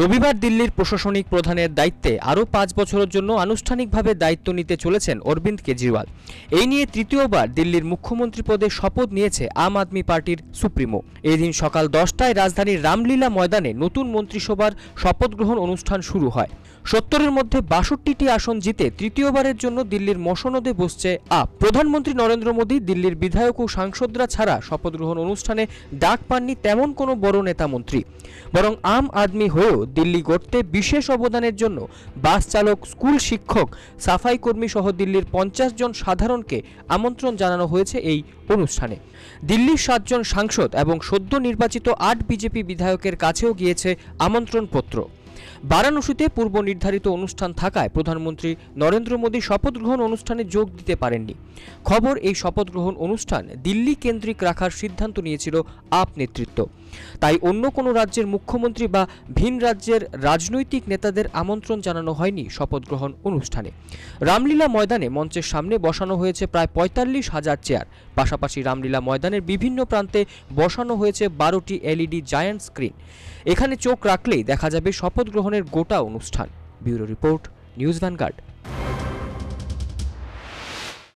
রবিবার দিল্লির প্রশাসনিক প্রধানের দায়িত্বে আরও পাঁচ বছরের জন্য আনুষ্ঠানিকভাবে দায়িত্ব নিতে চলেছেন অরবিন্দ কেজরিওয়াল এই নিয়ে তৃতীয়বার দিল্লির মুখ্যমন্ত্রী পদে শপথ নিয়েছে আম আদমি পার্টির সুপ্রিমো এদিন সকাল দশটায় রাজধানীর রামলীলা ময়দানে নতুন মন্ত্রিসভার শপথ গ্রহণ অনুষ্ঠান শুরু হয় সত্তরের মধ্যে বাষট্টিটি আসন জিতে তৃতীয়বারের জন্য দিল্লির মশনদে বসছে আপ প্রধানমন্ত্রী নরেন্দ্র মোদী দিল্লির বিধায়ক ও সাংসদরা ছাড়া শপথ গ্রহণ অনুষ্ঠানে ডাক পাননি তেমন কোনো বড় নেতা মন্ত্রী বরং আম আদমি হয়েও দিল্লি গড়তে বিশেষ অবদানের জন্য বাস চালক স্কুল শিক্ষক সাফাই কর্মী সহ দিল্লির পঞ্চাশ জন সাধারণকে আমন্ত্রণ জানানো হয়েছে এই অনুষ্ঠানে দিল্লির সাতজন সাংসদ এবং সদ্য নির্বাচিত আট বিজেপি বিধায়কের কাছেও গিয়েছে আমন্ত্রণপত্র বারাণসীতে পূর্ব নির্ধারিত অনুষ্ঠান থাকায় প্রধানমন্ত্রী নরেন্দ্র মোদী শপথ গ্রহণ অনুষ্ঠানে যোগ দিতে পারেননি খবর এই শপথ গ্রহণ অনুষ্ঠান দিল্লি কেন্দ্রিক রাখার সিদ্ধান্ত নিয়েছিল আপ নেতৃত্ব তাই অন্য কোনো রাজ্যের মুখ্যমন্ত্রী বা ভিন রাজ্যের রাজনৈতিক নেতাদের আমন্ত্রণ জানানো হয়নি শপথ গ্রহণ অনুষ্ঠানে রামলীলা ময়দানে মঞ্চের সামনে বসানো হয়েছে প্রায় পঁয়তাল্লিশ হাজার চেয়ার পাশাপাশি রামলীলা ময়দানের বিভিন্ন প্রান্তে বসানো হয়েছে বারোটি এলইডি জায়ান্ট স্ক্রিন এখানে চোখ রাখলেই দেখা যাবে শপথ গ্রহণের গোটা অনুষ্ঠান ব্যুরো রিপোর্ট নিউজ ভ্যানগার্ড